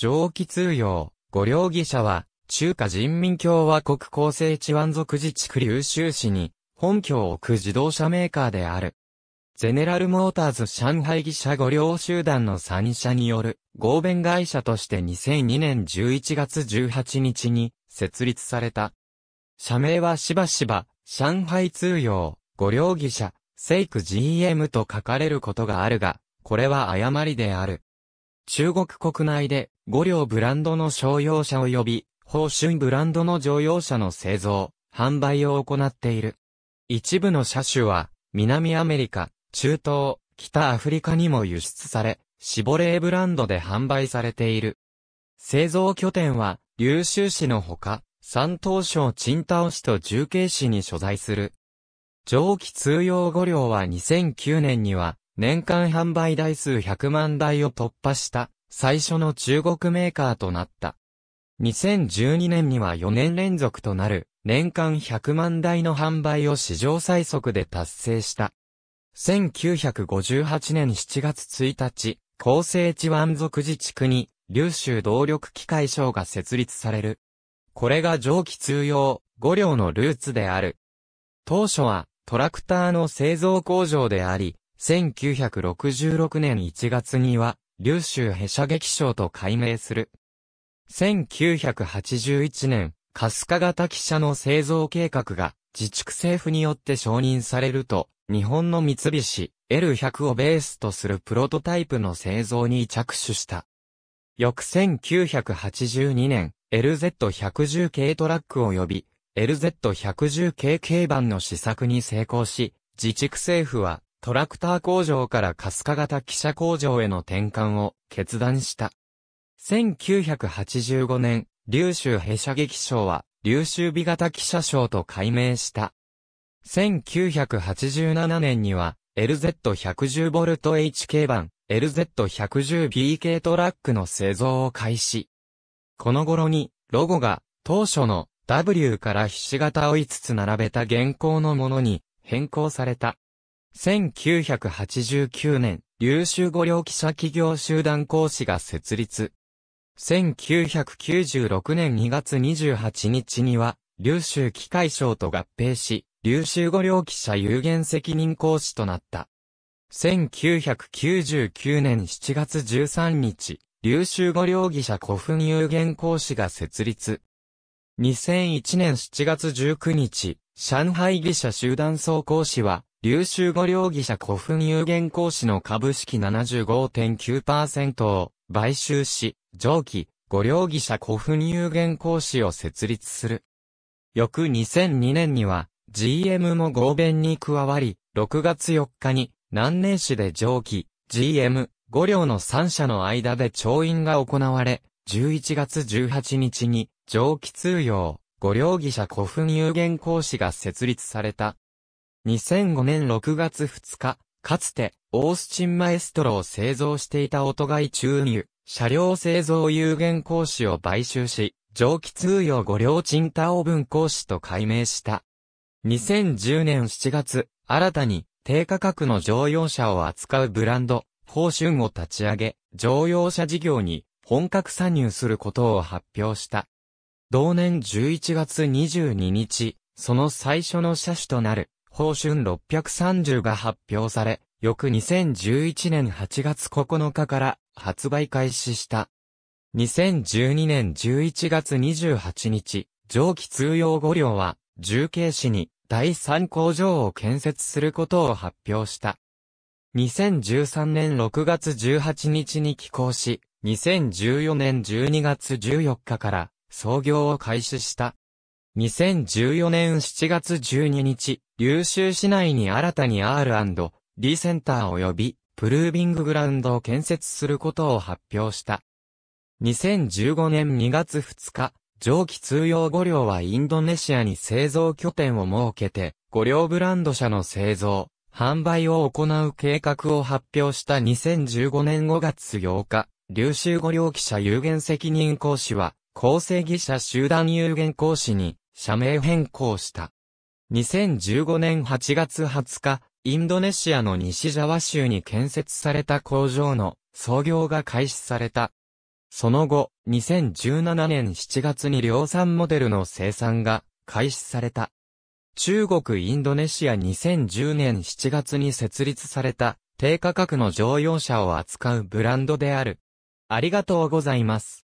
蒸気通用、御両義者は、中華人民共和国厚生地湾族自治区流州市に、本拠を置く自動車メーカーである。ゼネラルモーターズ上海義社御両集団の三社による合弁会社として2002年11月18日に設立された。社名はしばしば、上海通用、御両義社、セイク GM と書かれることがあるが、これは誤りである。中国国内で5両ブランドの商用車及び、宝春ブランドの乗用車の製造、販売を行っている。一部の車種は、南アメリカ、中東、北アフリカにも輸出され、シボレーブランドで販売されている。製造拠点は、琉州市のほか、山東省陳島市と重慶市に所在する。蒸気通用5両は2009年には、年間販売台数100万台を突破した最初の中国メーカーとなった。2012年には4年連続となる年間100万台の販売を史上最速で達成した。1958年7月1日、厚生地湾族自治区に、琉州動力機械省が設立される。これが蒸気通用、5両のルーツである。当初は、トラクターの製造工場であり、1966年1月には、琉州シャ劇賞と改名する。1981年、カスカ型汽車の製造計画が、自治区政府によって承認されると、日本の三菱 L100 をベースとするプロトタイプの製造に着手した。翌1982年、LZ110 系トラック及び LZ110 系軽版の試作に成功し、自治区政府はトラクター工場からカスカ型汽車工場への転換を決断した。1985年、琉州弊社劇賞は、琉州美型汽車賞と改名した。1987年には、LZ110V HK 版、LZ110B k トラックの製造を開始。この頃に、ロゴが、当初の W からひし形を5つ並べた現行のものに変更された。1989年、優秀御料記者企業集団講師が設立。1996年2月28日には、琉州機械省と合併し、琉州御料記者有限責任講師となった。1999年7月13日、琉州御料記者古墳有限講師が設立。2001年7月19日、上海記者集団総講師は、琉州御料義社古墳有限公司の株式75.9%を買収し、上記、御料義社古墳有限公司を設立する。翌2002年には、GM も合弁に加わり、6月4日に、南寧市で上記、GM、五両の三社の間で調印が行われ、11月18日に、上記通用、五両義社古墳有限公司が設立された。2005年6月2日、かつて、オースチンマエストロを製造していた音外注入、車両製造有限講師を買収し、蒸気通用5両チンタオーブン講師と改名した。2010年7月、新たに低価格の乗用車を扱うブランド、フォーシュンを立ち上げ、乗用車事業に本格参入することを発表した。同年11月22日、その最初の車種となる報春630が発表され、翌2011年8月9日から発売開始した。2012年11月28日、蒸気通用五両は、重慶市に第三工場を建設することを発表した。2013年6月18日に寄港し、2014年12月14日から創業を開始した。2014年7月12日、琉州市内に新たに R&D センター及びプルービンググラウンドを建設することを発表した。2015年2月2日、蒸気通用五両はインドネシアに製造拠点を設けて、五両ブランド車の製造、販売を行う計画を発表した2015年5月8日、琉州五両記者有限責任講師は、厚生技者集団有限講師に社名変更した。2015年8月20日、インドネシアの西ジャワ州に建設された工場の創業が開始された。その後、2017年7月に量産モデルの生産が開始された。中国インドネシア2010年7月に設立された低価格の乗用車を扱うブランドである。ありがとうございます。